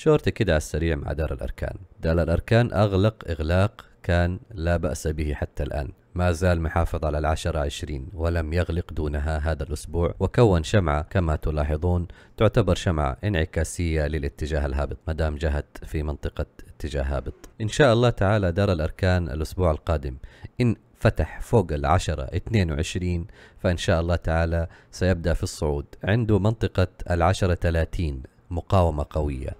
شورت كده على السريع مع دار الأركان دار الأركان أغلق إغلاق كان لا بأس به حتى الآن ما زال محافظ على العشرة عشرين ولم يغلق دونها هذا الأسبوع وكون شمعة كما تلاحظون تعتبر شمعة انعكاسية للاتجاه الهابط مدام جهت في منطقة اتجاه هابط إن شاء الله تعالى دار الأركان الأسبوع القادم إن فتح فوق العشرة 22 فإن شاء الله تعالى سيبدأ في الصعود عنده منطقة العشرة 30 مقاومة قوية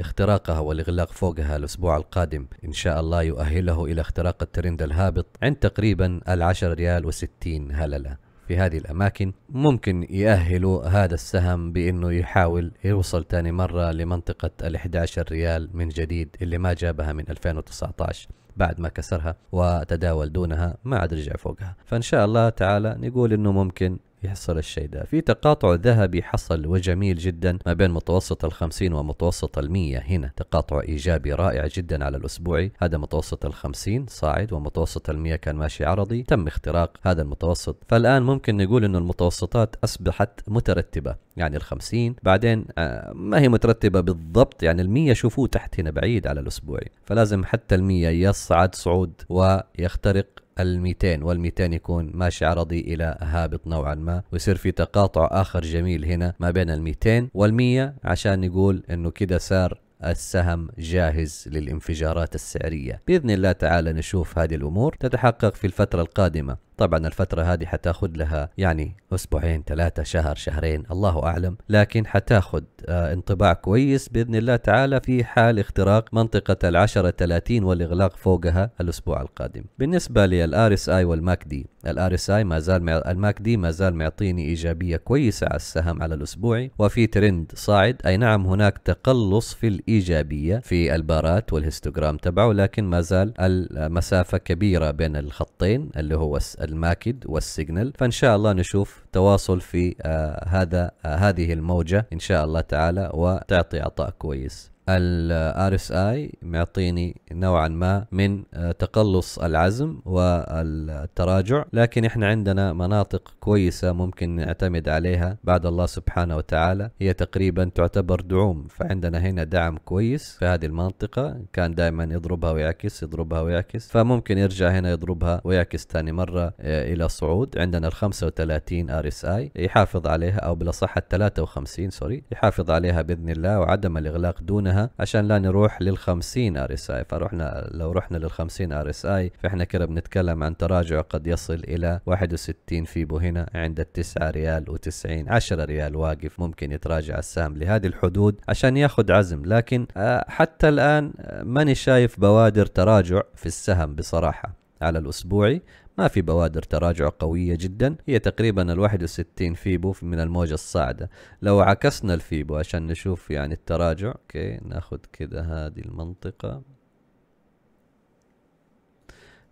اختراقها والإغلاق فوقها الأسبوع القادم إن شاء الله يؤهله إلى اختراق الترند الهابط عند تقريبا العشر ريال وستين هللة في هذه الأماكن ممكن يأهلوا هذا السهم بأنه يحاول يوصل تاني مرة لمنطقة ال 11 ريال من جديد اللي ما جابها من 2019 بعد ما كسرها وتداول دونها ما عاد رجع فوقها فإن شاء الله تعالى نقول أنه ممكن يحصل الشيء ده في تقاطع ذهبي حصل وجميل جدا ما بين متوسط الخمسين ومتوسط المية هنا تقاطع إيجابي رائع جدا على الأسبوعي هذا متوسط الخمسين صاعد ومتوسط المية كان ماشي عرضي تم اختراق هذا المتوسط فالآن ممكن نقول أن المتوسطات أصبحت مترتبة يعني الخمسين بعدين آه، ما هي مترتبة بالضبط يعني المية شوفوه تحت هنا بعيد على الأسبوعي فلازم حتى المية يصعد صعود ويخترق ال200 وال200 يكون ماشي عرضي الى هابط نوعا ما ويصير في تقاطع اخر جميل هنا ما بين ال200 وال100 عشان نقول انه كده صار السهم جاهز للانفجارات السعرية بإذن الله تعالى نشوف هذه الأمور تتحقق في الفترة القادمة طبعا الفترة هذه حتاخذ لها يعني أسبوعين ثلاثة شهر شهرين الله أعلم لكن حتاخذ آه، انطباع كويس بإذن الله تعالى في حال اختراق منطقة العشرة 30 والإغلاق فوقها الأسبوع القادم بالنسبة للآر اس اي والماك دي الآر اس اي ما زال مع... الماك دي ما زال معطيني إيجابية كويسة على السهم على الأسبوعي وفي ترند صاعد أي نعم هناك تقلص في الإيجابية في البارات والهستوغرام تبعه لكن ما زال المسافة كبيرة بين الخطين اللي هو الماكد والسيجنال فان شاء الله نشوف تواصل في آه، هذا آه، هذه الموجه ان شاء الله تعالى وتعطي عطاء كويس الار اس اي معطيني نوعا ما من آه، تقلص العزم والتراجع لكن احنا عندنا مناطق كويسه ممكن نعتمد عليها بعد الله سبحانه وتعالى هي تقريبا تعتبر دعوم فعندنا هنا دعم كويس في هذه المنطقه كان دائما يضربها ويعكس يضربها ويعكس فممكن يرجع هنا يضربها ويعكس ثاني مره آه، الى صعود عندنا ال 35 ار اس اي يحافظ عليها او بالاصح ال 53 سوري يحافظ عليها باذن الله وعدم الاغلاق دون منها عشان لا نروح لل 50 ار اس اي فروحنا لو رحنا لل 50 ار اس اي فاحنا كده بنتكلم عن تراجع قد يصل الى 61 فيبو هنا عند 9 ريال و90 10 ريال واقف ممكن يتراجع السهم لهذه الحدود عشان ياخذ عزم لكن آه، حتى الان آه، ماني شايف بوادر تراجع في السهم بصراحه على الاسبوعي ما في بوادر تراجع قوية جدا هي تقريبا ال 61 فيبو من الموجة الصاعدة لو عكسنا الفيبو عشان نشوف يعني التراجع اوكي ناخد كده هذه المنطقة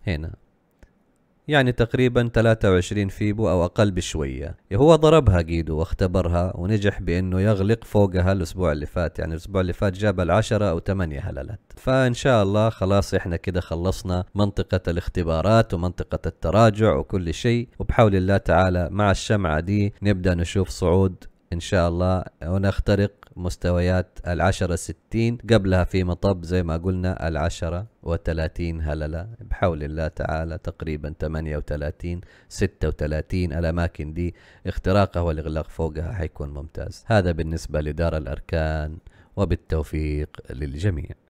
هنا يعني تقريبا 23 فيبو أو أقل بشوية هو ضربها جيدو واختبرها ونجح بأنه يغلق فوقها الأسبوع اللي فات يعني الأسبوع اللي فات جاب العشرة أو 8 هللات فإن شاء الله خلاص إحنا كده خلصنا منطقة الاختبارات ومنطقة التراجع وكل شيء وبحول الله تعالى مع الشمعة دي نبدأ نشوف صعود إن شاء الله ونخترق مستويات العشرة ستين قبلها في مطب زي ما قلنا العشرة وثلاثين هللة بحول الله تعالى تقريبا ثمانية وثلاثين ستة وثلاثين الأماكن دي اختراقها والإغلاق فوقها حيكون ممتاز هذا بالنسبة لدار الأركان وبالتوفيق للجميع